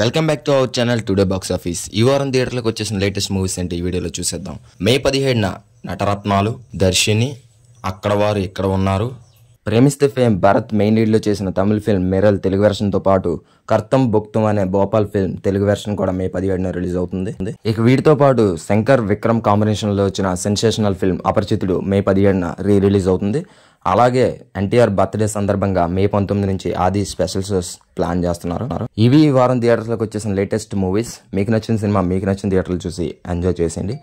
welcome back to our channel today box office ఈ వారం థియేటర్లకు వచ్చేసిన లేటెస్ట్ మూవీస్ అంటే ఈ వీడియోలో చూసేద్దాం మే పదిహేడున నటరత్నాలు దర్శిని అక్కడ వారు ఇక్కడ ఉన్నారు ప్రేమిస్తే ఫేమ్ భరత్ మెయిన్ లీడ్లో చేసిన తమిళ ఫిల్మ్ మిరల్ తెలుగు వెర్షన్తో పాటు కర్తం బొక్తం అనే భోపాల్ ఫిల్మ్ తెలుగు వెర్షన్ కూడా మే పదిహేడున రిలీజ్ అవుతుంది ఇక వీటితో పాటు శంకర్ విక్రమ్ కాంబినేషన్లో వచ్చిన సెన్సేషనల్ ఫిల్మ్ అపరిచితుడు మే పదిహేడున రీ రిలీజ్ అవుతుంది అలాగే ఎన్టీఆర్ బర్త్డే సందర్భంగా మే పంతొమ్మిది నుంచి ఆది స్పెషల్ షోస్ ప్లాన్ చేస్తున్నారు ఇవి ఈ వారం థియేటర్స్లోకి వచ్చేసిన లేటెస్ట్ మూవీస్ మీకు నచ్చిన సినిమా మీకు నచ్చిన థియేటర్లు చూసి ఎంజాయ్ చేసేయండి